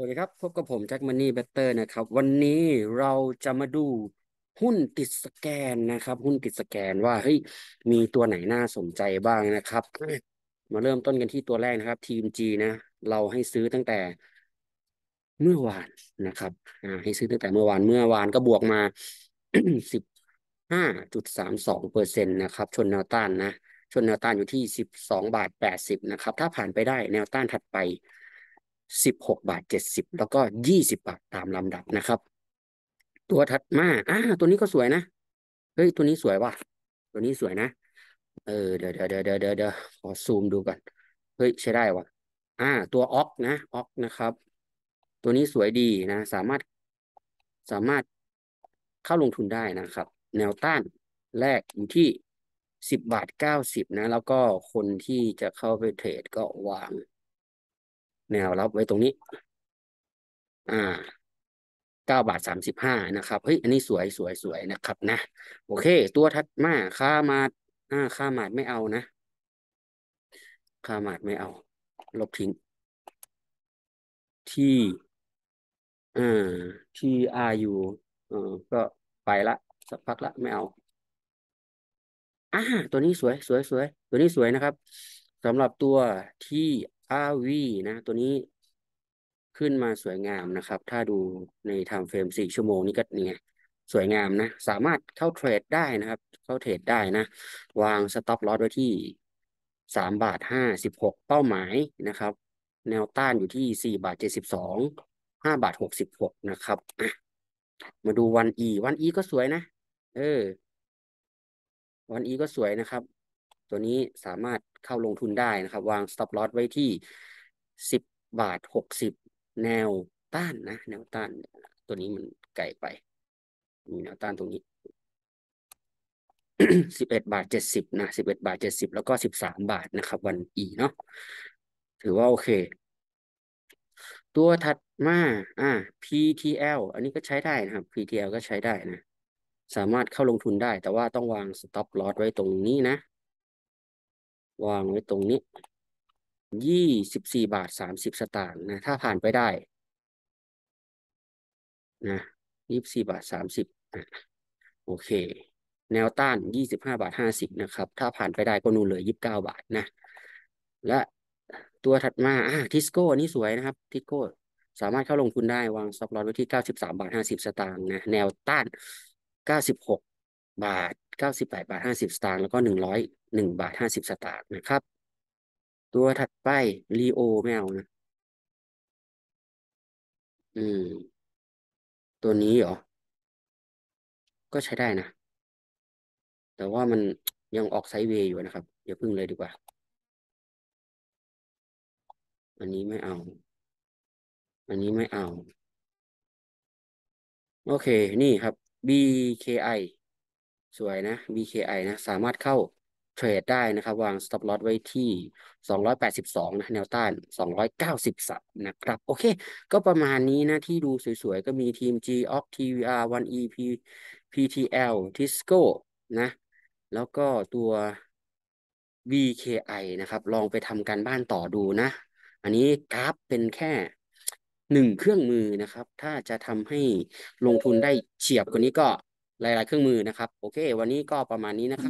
สวัสดีครับ พบกับผมแจ็คมันนี่เบตเตอร์นะครับ วันนี้เราจะมาดูหุ้นติดสแกนนะครับ หุ้นติดสแกนว่าเฮ้ยมีตัวไหนน่าสนใจบ้างนะครับ มาเริ่มต้นกันที่ตัวแรกนะครับ TMG นะ เราให้ซื้อตั้งแต่เมื่อวานนะครับอ่าให้ซื้อตั้งแต่เมื่อวาน เมื่อวานก็บวกมาสิบห้าจุดสามสองเปอร์เซ็นต์นะครับ ชนแนวต้านนะ ชนแนวต้านอยู่ที่สิบสองบาทแปดสิบนะครับ ถ้าผ่านไปได้แนวต้านถัดไป16บาท70แล้วก็ 20 บาทตามลำดับนะครับ ตัวถัดมาอ่าตัวนี้ก็สวยนะเฮ้ยตัวนี้สวยว่ะ ตัวนี้สวยนะ เออเดี๋ยวเดี๋ยวเดี๋ยวเดี๋ยวเดขอซูมดูก่อนเฮ้ยใช่ได้ว่ะอ่า ตัวอ็อกนะอ็อกนะครับ ตัวนี้สวยดีนะ สามารถสามารถเข้าลงทุนได้นะครับ แนวต้านแรกอยู่ที่สิบบาทเก้าสิบนะ แล้วก็คนที่จะเข้าไปเทรดก็วางแนวรับไว้ตรงนี้ อ่าเก้าบาทสามสิบห้านะครับ เฮ้ย อันนี้สวยสวยสวยนะครับ นะ โอเค ตัวทัดมา ค่ามาดอ่าค่ามาดไม่เอานะ ค่ามาดไม่เอา ลบทิ้ง ที่อ่าที่อาอยู่เออก็ไปละ สักพักละไม่เอา อ่า ตัวนี้สวย สวยสวย ตัวนี้สวยนะครับ สำหรับตัวที่อาวีนะตัวนี้ขึ้นมาสวยงามนะครับ ถ้าดูในไทม์เฟรมสี่ชั่วโมงนี้ก็นี่ไงสวยงามนะ สามารถเข้าเทรดได้นะครับ เข้าเทรดได้นะวางสต็อปลอสไว้ที่สามบาทห้าสิบหกเป้าหมายนะครับ แนวต้านอยู่ที่สี่บาทเจ็ดสิบสองห้าบาทหกสิบหกนะครับ มาดูวันอีวันอีก็สวยนะเออ วันอีก็สวยนะครับตัวนี้สามารถเข้าลงทุนได้นะครับ วาง stop loss ไว้ที่10บาท60 แนวต้านนะแนวต้าน ตัวนี้มันไกลไปมีแนวต้านตรงนี้สิบเอ็ดบาทเจ็ดสิบนะสิบเอ็ดบาทเจ็ดสิบแล้วก็สิบสามบาทนะครับ วันอีเนาะถือว่าโอเค ตัวถัดมาอ่า PTL อันนี้ก็ใช้ได้นะครับ PTL ก็ใช้ได้นะสามารถเข้าลงทุนได้ แต่ว่าต้องวาง stop loss ไว้ตรงนี้นะวางไว้ตรงนี้ ยี่สิบสี่บาทสามสิบสตางค์นะ ถ้าผ่านไปได้นะยี่สิบสี่บาทสามสิบโอเค แนวต้านยี่สิบห้าบาทห้าสิบนะครับ ถ้าผ่านไปได้ก็นูนเลยยี่สิบเก้าบาทนะ และตัวถัดมาอทิสโก้ นี่สวยนะครับ ทิสโก้ สามารถเข้าลงทุนได้ วางซ็อกลอตไว้ที่เก้าสิบสามบาทห้าสิบสตางค์นะ แนวต้านเก้าสิบหกบาท 98 บาท 50 สตางค์ แล้วก็ 101 บาท 50 สตางค์ นะครับ ตัวถัดไปลีโอไม่เอานะ อืม ตัวนี้เหรอ ก็ใช้ได้นะ แต่ว่ามันยังออกไซด์เวย์อยู่นะครับอย่าพึ่งเลยดีกว่า อันนี้ไม่เอา อันนี้ไม่เอา โอเค นี่ครับ BKI สวยนะ BKI นะ สามารถเข้าเทรดได้นะครับ วาง stop loss ไว้ที่ 282 นะแนวต้าน293นะครับ โอเค ก็ประมาณนี้นะ ที่ดูสวยๆ ก็มีทีม G OX TVR 1EP PTL Tisco นะ แล้วก็ตัว BKI นะครับ ลองไปทำการบ้านต่อดูนะ อันนี้กราฟเป็นแค่หนึ่งเครื่องมือนะครับ ถ้าจะทำให้ลงทุนได้เฉียบกว่านี้ก็หลาย ๆ เครื่องมือนะครับ โอเค วันนี้ก็ประมาณนี้นะครับ